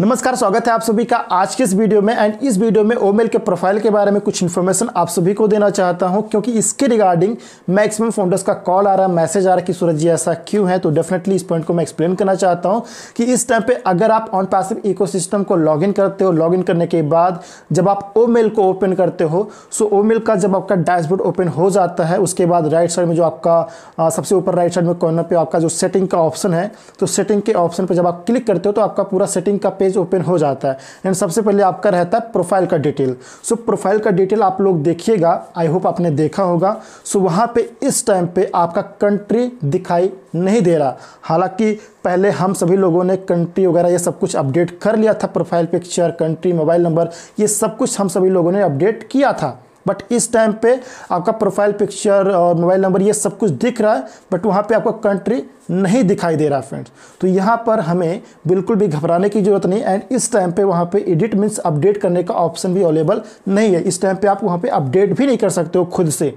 नमस्कार स्वागत है आप सभी का आज के इस वीडियो में एंड इस वीडियो में ओमेल के प्रोफाइल के बारे में कुछ इन्फॉर्मेशन आप सभी को देना चाहता हूं क्योंकि इसके रिगार्डिंग मैक्सिमम फाउंडर्स का कॉल आ रहा है मैसेज आ रहा है कि सूरज जी ऐसा क्यों है तो डेफिनेटली इस पॉइंट को मैं एक्सप्लेन करना चाहता हूँ कि इस टाइम पर अगर आप ऑन पैसिव इको को लॉग करते हो लॉग करने के बाद जब आप ओ को ओपन करते हो सो ओ का जब आपका डैशबोर्ड ओपन हो जाता है उसके बाद राइट साइड में जो आपका सबसे ऊपर राइट साइड में कॉर्नर पर आपका जो सेटिंग का ऑप्शन है तो सेटिंग के ऑप्शन पर जब आप क्लिक करते हो तो आपका पूरा सेटिंग का पेज ओपन हो जाता है एंड सबसे पहले आपका रहता है प्रोफाइल का डिटेल सो प्रोफाइल का डिटेल आप लोग देखिएगा आई होप आपने देखा होगा सो वहाँ पे इस टाइम पे आपका कंट्री दिखाई नहीं दे रहा हालांकि पहले हम सभी लोगों ने कंट्री वगैरह ये सब कुछ अपडेट कर लिया था profile picture country mobile number ये सब कुछ हम सभी लोगों ने अपडेट किया था बट इस टाइम पे आपका प्रोफाइल पिक्चर और मोबाइल नंबर ये सब कुछ दिख रहा है बट वहाँ पे आपका कंट्री नहीं दिखाई दे रहा फ्रेंड्स तो यहाँ पर हमें बिल्कुल भी घबराने की जरूरत नहीं एंड इस टाइम पे वहाँ पे एडिट मीन्स अपडेट करने का ऑप्शन भी अवेलेबल नहीं है इस टाइम पे आप वहाँ पे अपडेट भी नहीं कर सकते हो खुद से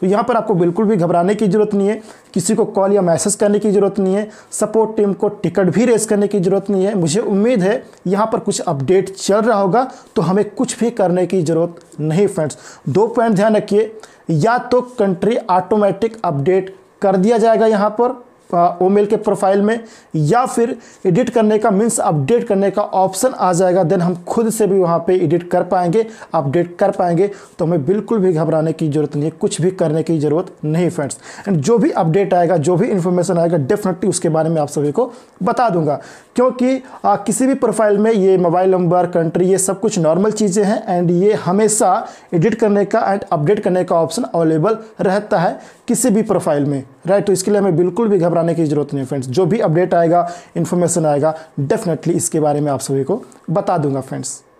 तो यहाँ पर आपको बिल्कुल भी घबराने की जरूरत नहीं है किसी को कॉल या मैसेज करने की जरूरत नहीं है सपोर्ट टीम को टिकट भी रेस करने की जरूरत नहीं है मुझे उम्मीद है यहाँ पर कुछ अपडेट चल रहा होगा तो हमें कुछ भी करने की जरूरत नहीं फ्रेंड्स दो पॉइंट ध्यान रखिए या तो कंट्री ऑटोमेटिक अपडेट कर दिया जाएगा यहाँ पर ओमेल के प्रोफाइल में या फिर एडिट करने का मीन्स अपडेट करने का ऑप्शन आ जाएगा देन हम खुद से भी वहाँ पे एडिट कर पाएंगे अपडेट कर पाएंगे तो हमें बिल्कुल भी घबराने की ज़रूरत नहीं है कुछ भी करने की ज़रूरत नहीं फ्रेंड्स एंड जो भी अपडेट आएगा जो भी इन्फॉर्मेशन आएगा डेफिनेटली उसके बारे में आप सभी को बता दूंगा क्योंकि आ, किसी भी प्रोफाइल में ये मोबाइल नंबर कंट्री ये सब कुछ नॉर्मल चीज़ें हैं एंड ये हमेशा एडिट करने का एंड अपडेट करने का ऑप्शन अवेलेबल रहता है किसी भी प्रोफाइल में राइट तो इसके लिए हमें बिल्कुल भी घबराने की जरूरत नहीं है फ्रेंड्स जो भी अपडेट आएगा इन्फॉर्मेशन आएगा डेफिनेटली इसके बारे में आप सभी को बता दूंगा फ्रेंड्स